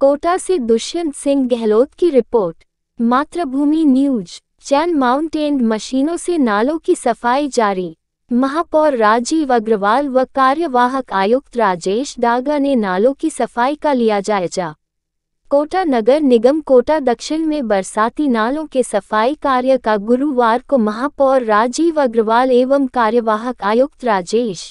कोटा से दुष्यंत सिंह गहलोत की रिपोर्ट मातृभूमि न्यूज चैन माउंटेन मशीनों से नालों की सफाई जारी महापौर राजीव अग्रवाल व कार्यवाहक आयुक्त राजेश डागा ने नालों की सफाई का लिया जायजा कोटा नगर निगम कोटा दक्षिण में बरसाती नालों के सफाई कार्य का गुरुवार को महापौर राजीव अग्रवाल एवं कार्यवाहक आयुक्त राजेश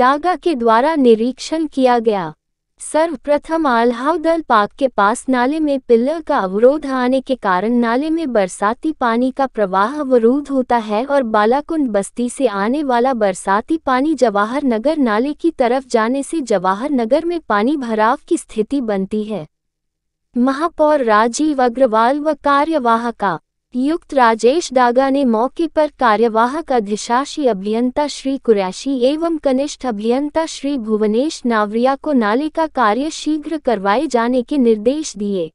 डागा के द्वारा निरीक्षण किया गया सर्वप्रथम आल्हावदल पाक के पास नाले में पिल्लर का अवरोध आने के कारण नाले में बरसाती पानी का प्रवाह अवरोध होता है और बालाकुंड बस्ती से आने वाला बरसाती पानी जवाहर नगर नाले की तरफ जाने से जवाहर नगर में पानी भराव की स्थिति बनती है महापौर राजीव अग्रवाल व कार्यवाहका युक्त राजेश दागा ने मौके पर कार्यवाहक अधिशाषी अभियंता श्री कुरैशी एवं कनिष्ठ अभियंता श्री भुवनेश नावरिया को नाले का कार्य शीघ्र करवाए जाने के निर्देश दिए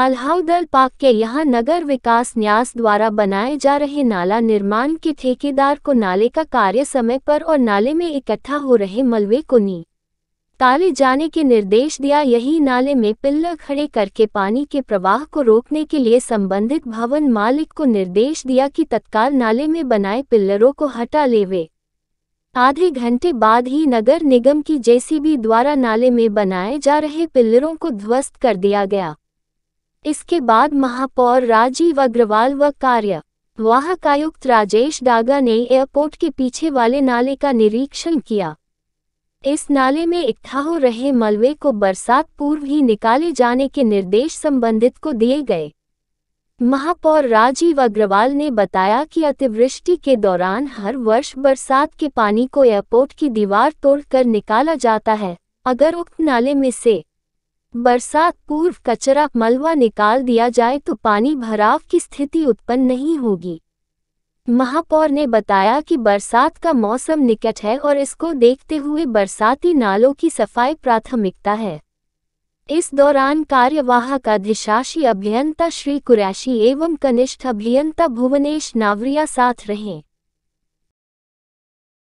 आल्हाउदल पाक के यहां नगर विकास न्यास द्वारा बनाए जा रहे नाला निर्माण के ठेकेदार को नाले का कार्य समय पर और नाले में इकट्ठा हो रहे मलबे को नी ताले जाने के निर्देश दिया यही नाले में पिल्लर खड़े करके पानी के प्रवाह को रोकने के लिए संबंधित भवन मालिक को निर्देश दिया कि तत्काल नाले में बनाए पिल्लरों को हटा लेवे आधे घंटे बाद ही नगर निगम की जेसीबी द्वारा नाले में बनाए जा रहे पिल्लरों को ध्वस्त कर दिया गया इसके बाद महापौर राजीव अग्रवाल व कार्य वाहक आयुक्त राजेश डागा ने एयरपोर्ट के पीछे वाले नाले का निरीक्षण किया इस नाले में इकट्ठा हो रहे मलबे को बरसात पूर्व ही निकाले जाने के निर्देश संबंधित को दिए गए महापौर राजीव अग्रवाल ने बताया कि अतिवृष्टि के दौरान हर वर्ष बरसात के पानी को एयरपोर्ट की दीवार तोड़कर निकाला जाता है अगर उक्त नाले में से बरसात पूर्व कचरा मलवा निकाल दिया जाए तो पानी भराव की स्थिति उत्पन्न नहीं होगी महापौर ने बताया कि बरसात का मौसम निकट है और इसको देखते हुए बरसाती नालों की सफाई प्राथमिकता है इस दौरान कार्यवाहक अधिशाषी अभियंता श्री कुरैशी एवं कनिष्ठ अभियंता भुवनेश नावरिया साथ रहे